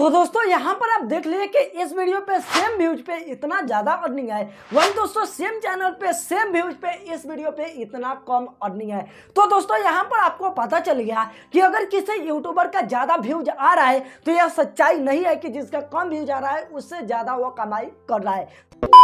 तो दोस्तों यहाँ पर आप देख लीजिए कि इस वीडियो पे सेम व्यूज पे इतना ज़्यादा अर्निंग है वही दोस्तों सेम चैनल पे सेम व्यूज पे इस वीडियो पे इतना कम अर्निंग है तो दोस्तों यहाँ पर आपको पता चल गया कि अगर किसी यूट्यूबर का ज़्यादा व्यूज आ रहा है तो यह सच्चाई नहीं है कि जिसका कम व्यूज आ रहा है उससे ज़्यादा वो कमाई कर रहा है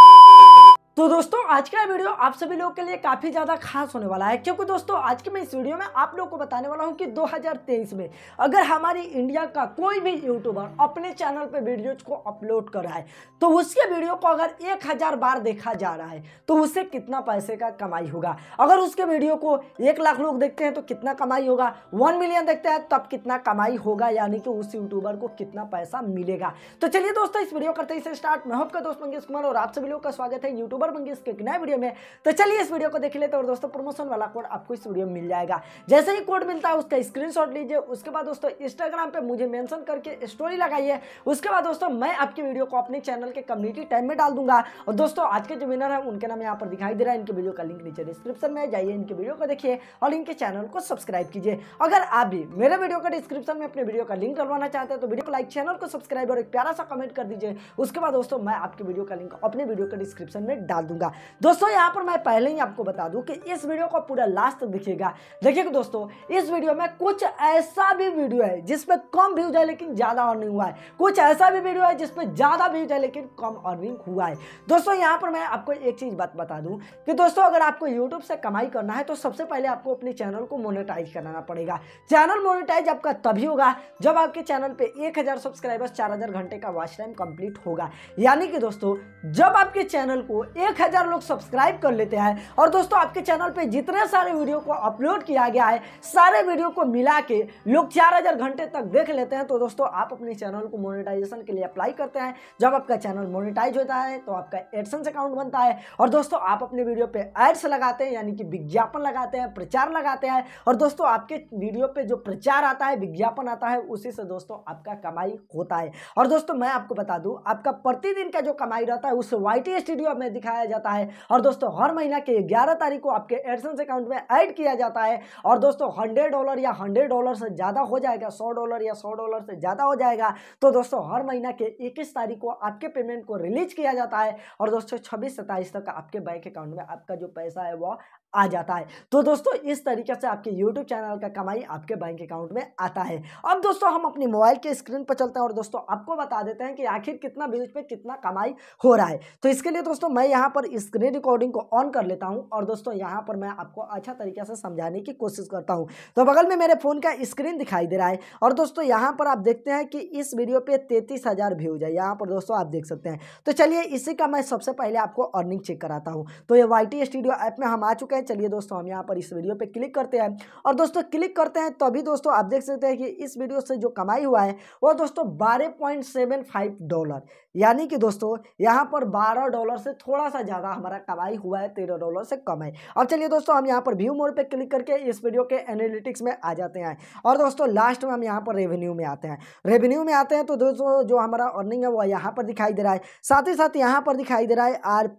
तो दोस्तों आज का वीडियो आप सभी लोगों के लिए काफ़ी ज़्यादा खास होने वाला है क्योंकि दोस्तों आज के मैं इस वीडियो में आप लोगों को बताने वाला हूं कि 2023 में अगर हमारी इंडिया का कोई भी यूट्यूबर अपने चैनल पर वीडियोज को अपलोड कर रहा है तो उसके वीडियो को अगर एक हज़ार बार देखा जा रहा है तो उससे कितना पैसे का कमाई होगा अगर उसके वीडियो को एक लाख लोग देखते हैं तो कितना कमाई होगा वन मिलियन देखते हैं तब कितना कमाई होगा यानी कि उस यूट्यूबर को कितना पैसा मिलेगा तो चलिए दोस्तों इस वीडियो करते ही स्टार्ट मैं होप दोस्त मंगेश कुमार और आप सभी लोग का स्वागत है यूट्यूबर और मंगेश एक नए वीडियो में तो चलिए इस वीडियो को देख लेते और दोस्तों प्रमोशन वाला कोड आपको इस वीडियो में मिल जाएगा जैसे ही कोड मिलता है उसका स्क्रीन लीजिए उसके बाद दोस्तों इंस्टाग्राम पर मुझे मैंशन करके स्टोरी लगाइए उसके बाद दोस्तों मैं आपकी वीडियो को अपने चैनल के कम्युनिटी टाइम में डाल दूंगा और दोस्तों आज के जो विनर है उनके नाम यहाँ पर दिखाई दे रहा है इनके वीडियो का लिंक नीचे डिस्क्रिप्शन में जाइए इनके वीडियो को देखिए और इनके चैनल को सब्सक्राइब कीजिए अगर आप भी मेरे वीडियो का डिस्क्रिप्शन में अपने वीडियो का लिंक करवाना चाहते हैं तो वीडियो को लाइक चैनल को सब्सक्राइब और एक प्यारा सा कमेंट कर दीजिए उसके बाद दोस्तों मैं आपकी वीडियो का लिंक अपने वीडियो के डिस्क्रिप्शन में डाल निकाल दूंगा दोस्तों यहाँ पर मैं पहले ही आपको बता दूं कि इस वीडियो को पूरा लास्ट तक देखिएगा देखिएगा दोस्तों इस वीडियो में कुछ ऐसा भी वीडियो है जिसमें कम व्यूज है लेकिन ज़्यादा अर्निंग हुआ है कुछ ऐसा भी वीडियो है जिसमें ज़्यादा व्यूज है लेकिन कम अर्निंग हुआ है दोस्तों यहाँ पर मैं आपको एक चीज़ बात बता दूँ कि दोस्तों अगर आपको यूट्यूब से कमाई करना है तो सबसे पहले आपको अपने चैनल को मोनिटाइज कराना पड़ेगा चैनल मोनिटाइज आपका तभी होगा जब आपके चैनल पर एक सब्सक्राइबर्स चार घंटे का वॉच टाइम कंप्लीट होगा यानी कि दोस्तों जब आपके चैनल को एक हज़ार लोग सब्सक्राइब कर लेते हैं और दोस्तों आपके चैनल पे जितने सारे वीडियो को अपलोड किया गया है सारे वीडियो को मिला के लोग चार हज़ार घंटे तक देख लेते हैं तो दोस्तों आप अपने चैनल को मोनिटाइजेशन के लिए अप्लाई करते हैं जब आपका चैनल मोनिटाइज होता है तो आपका एडसेंस अकाउंट बनता है और दोस्तों आप अपने वीडियो पे एड्स लगाते हैं यानी कि विज्ञापन लगाते हैं प्रचार लगाते हैं और दोस्तों आपके वीडियो पे जो प्रचार आता है विज्ञापन आता है उसी से दोस्तों आपका कमाई होता है और दोस्तों मैं आपको बता दूँ आपका प्रतिदिन का जो कमाई रहता है उस वाई स्टूडियो में दिखाया दिखाया जाता है और दोस्तों हर महीना के ग्यारह तारीख को आपके एडसेंस अकाउंट में ऐड किया जाता है और दोस्तों हंड्रेड डॉलर या हंड्रेड डॉलर से ज़्यादा हो जाएगा सौ डॉलर या सौ डॉलर से ज़्यादा हो जाएगा तो दोस्तों हर महीना के इक्कीस तारीख को आपके पेमेंट को रिलीज किया जाता है और दोस्तों छब्बीस सत्ताईस तक आपके बैंक अकाउंट में आपका जो पैसा है वह आ जाता है तो दोस्तों इस तरीके से आपके यूट्यूब चैनल का कमाई आपके बैंक अकाउंट में आता है अब दोस्तों हम अपनी मोबाइल के स्क्रीन पर चलते हैं और दोस्तों आपको बता देते हैं कि आखिर कितना बिल पे कितना कमाई हो रहा है तो इसके लिए दोस्तों मैं यहाँ पर स्क्रीन रिकॉर्डिंग को ऑन कर लेता हूँ और दोस्तों यहाँ पर मैं आपको अच्छा तरीके से समझाने की कोशिश करता हूँ तो बगल में मेरे फ़ोन का स्क्रीन दिखाई दे रहा है और दोस्तों यहाँ पर आप देखते हैं कि इस वीडियो पे तैतीस हज़ार व्यूज है यहाँ पर दोस्तों आप देख सकते हैं तो चलिए इसी का मैं सबसे पहले आपको अर्निंग चेक कराता हूँ तो ये वाई स्टूडियो ऐप में हम आ चुके चुके हैं चलिए दोस्तों हम यहाँ पर इस वीडियो पर क्लिक करते हैं और दोस्तों क्लिक करते हैं तो अभी दोस्तों आप देख सकते हैं कि इस वीडियो से जो कमाई हुआ है वो दोस्तों बारह डॉलर यानी कि दोस्तों यहाँ पर बारह डॉलर से थोड़ा सा ज़्यादा हमारा कमाई हुआ है तेरह डॉलर से कम है अब चलिए दोस्तों हम यहाँ पर व्यू मोड पर क्लिक करके इस वीडियो के एनालिटिक्स में आ जाते हैं और दोस्तों लास्ट में हम यहाँ पर रेवेन्यू में आते हैं रेवेन्यू में आते हैं तो दोस्तों जो हमारा अर्निंग है वो यहाँ पर दिखाई दे रहा है साथ ही साथ यहाँ पर दिखाई दे रहा है आर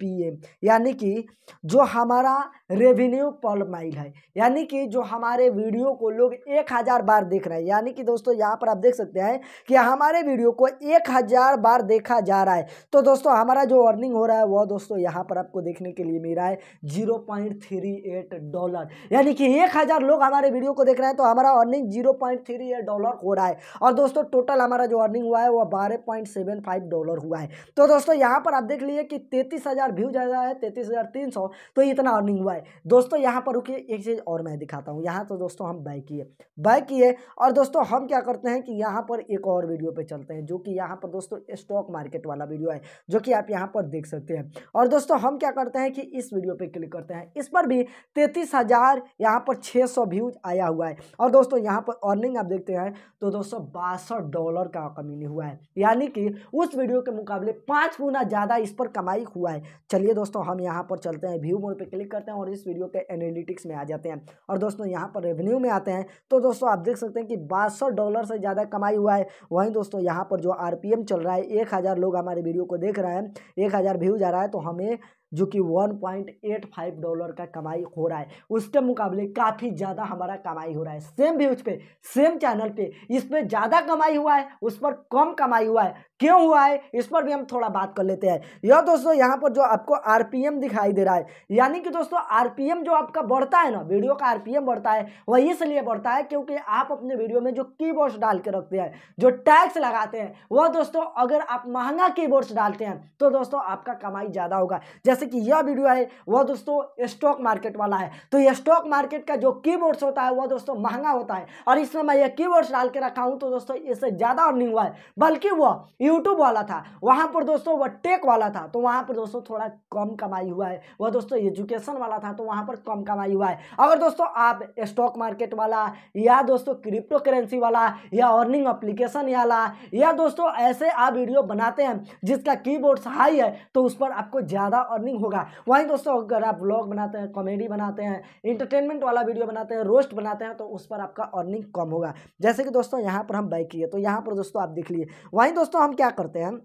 यानी कि जो हमारा रेवेन्यू पर माइल है यानी कि जो हमारे वीडियो को लोग एक हज़ार बार देख रहे हैं यानी कि दोस्तों यहाँ पर आप देख सकते हैं कि हमारे वीडियो को एक हज़ार बार देखा जा रहा है तो दोस्तों हमारा जो अर्निंग हो रहा है वह दोस्तों यहाँ पर आपको देखने के लिए मिल रहा है zero point three eight dollar यानी कि एक हज़ार लोग हमारे वीडियो को देख रहे हैं तो हमारा earning zero point three eight dollar हो रहा है और दोस्तों टोटल हमारा जो अर्निंग हुआ है वह बारह डॉलर हुआ है तो दोस्तों यहाँ पर आप देख लीजिए कि तैतीस हज़ार व्यूज आया है तैतीस तो इतना अर्निंग हुआ है दोस्तों यहाँ पर रुकी एक चीज़ और मैं दिखाता हूँ यहाँ तो दोस्तों हम बाय किए बाय किए और दोस्तों हम क्या करते हैं कि यहाँ पर एक और वीडियो पर चलते हैं जो कि यहाँ पर दोस्तों स्टॉक मार्केट मार्केट वाला वीडियो है जो कि आप यहाँ पर देख सकते हैं और दोस्तों हम क्या करते हैं कि इस वीडियो पर क्लिक करते हैं इस पर भी तैतीस हज़ार यहाँ पर छः सौ व्यूज आया हुआ है और दोस्तों यहाँ पर अर्निंग आप देखते हैं तो दोस्तों बासठ डॉलर का कमीनी हुआ है यानी कि उस वीडियो के मुकाबले पाँच गुना ज़्यादा इस पर कमाई हुआ है चलिए दोस्तों हम यहाँ पर चलते हैं व्यू मोड पर क्लिक करते हैं और इस वीडियो के एनालिटिक्स में आ जाते हैं और दोस्तों यहाँ पर रेवेन्यू में आते हैं तो दोस्तों आप देख सकते हैं कि बासठ डॉलर से ज़्यादा कमाई हुआ है वहीं दोस्तों यहाँ पर जो आर चल रहा है एक लोग हमारे वीडियो को देख रहे हैं एक हज़ार व्यूज़ आ रहा है तो हमें जो कि 1.85 डॉलर का कमाई हो रहा है उसके मुकाबले काफ़ी ज़्यादा हमारा कमाई हो रहा है सेम व्यूज पे सेम चैनल पे इस पर ज़्यादा कमाई हुआ है उस पर कम कमाई हुआ है क्यों हुआ है इस पर भी हम थोड़ा बात कर लेते हैं यह दोस्तों यहाँ पर जो आपको आरपीएम दिखाई दे रहा है यानी कि दोस्तों आरपीएम जो आपका बढ़ता है ना वीडियो का आर बढ़ता है वह इसलिए बढ़ता है क्योंकि आप अपने वीडियो में जो कीबोर्ड्स डाल के रखते हैं जो टैक्स लगाते हैं वह दोस्तों अगर आप महंगा कीबोर्ड्स डालते हैं तो दोस्तों आपका कमाई ज़्यादा होगा जैसे जैसे कि यह वीडियो है वह दोस्तों स्टॉक मार्केट वाला है तो यह स्टॉक मार्केट का जो की होता है वह दोस्तों महंगा होता है और इसमें मैं यह की डाल के रखा हूँ तो दोस्तों इससे ज़्यादा अर्निंग हुआ है बल्कि वह यूट्यूब वाला था वहाँ पर दोस्तों वह टेक वाला था तो वहाँ पर दोस्तों थोड़ा कम कमाई हुआ है वह दोस्तों एजुकेशन वाला था तो वहाँ पर कम कमाई हुआ है अगर दोस्तों आप स्टॉक मार्केट वाला या दोस्तों क्रिप्टो करेंसी वाला या अर्निंग अप्लीकेशन वाला या दोस्तों ऐसे आप वीडियो बनाते हैं जिसका कीबोर्ड्स हाई है तो उस पर आपको ज़्यादा अर्निंग अर्निंग होगा वहीं दोस्तों अगर आप ब्लॉग बनाते हैं कॉमेडी बनाते हैं इंटरटेनमेंट वाला वीडियो बनाते हैं रोस्ट बनाते हैं तो उस पर आपका अर्निंग कम होगा जैसे कि दोस्तों यहाँ पर हम बाइक लिए तो यहाँ पर दोस्तों आप देख लिए वहीं दोस्तों हम क्या करते हैं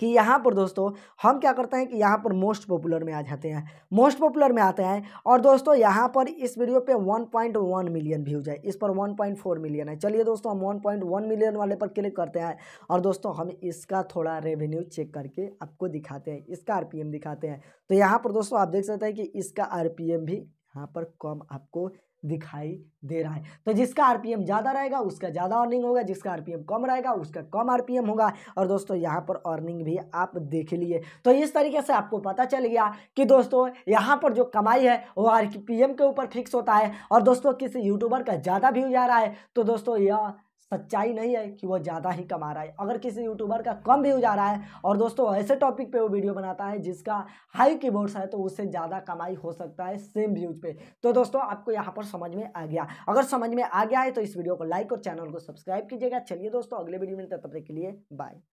कि यहाँ पर दोस्तों हम क्या करते हैं कि यहाँ पर मोस्ट पॉपुलर में आ जाते हैं मोस्ट पॉपुलर में आते हैं और दोस्तों यहाँ पर इस वीडियो पे 1.1 मिलियन व्यूज है इस पर 1.4 मिलियन है चलिए दोस्तों हम 1.1 मिलियन वाले पर क्लिक करते हैं और दोस्तों हम इसका थोड़ा रेवेन्यू चेक करके आपको दिखाते हैं इसका आर दिखाते हैं तो यहाँ पर दोस्तों आप देख सकते हैं कि इसका आर भी यहाँ पर कम आपको दिखाई दे रहा है तो जिसका आरपीएम ज़्यादा रहेगा उसका ज़्यादा अर्निंग होगा जिसका आरपीएम कम रहेगा उसका कम आरपीएम होगा और दोस्तों यहाँ पर अर्निंग भी आप देख लिए तो इस तरीके से आपको पता चल गया कि दोस्तों यहाँ पर जो कमाई है वो आर के ऊपर फिक्स होता है और दोस्तों किसी यूट्यूबर का ज़्यादा व्यू जा रहा है तो दोस्तों यह सच्चाई नहीं है कि वो ज़्यादा ही कमा रहा है अगर किसी यूट्यूबर का कम व्यूज आ रहा है और दोस्तों ऐसे टॉपिक पे वो वीडियो बनाता है जिसका हाई कीबोर्ड्स है तो उससे ज़्यादा कमाई हो सकता है सेम व्यूज पे तो दोस्तों आपको यहाँ पर समझ में आ गया अगर समझ में आ गया है तो इस वीडियो को लाइक और चैनल को सब्सक्राइब कीजिएगा चलिए दोस्तों अगले वीडियो में तब तक के लिए बाय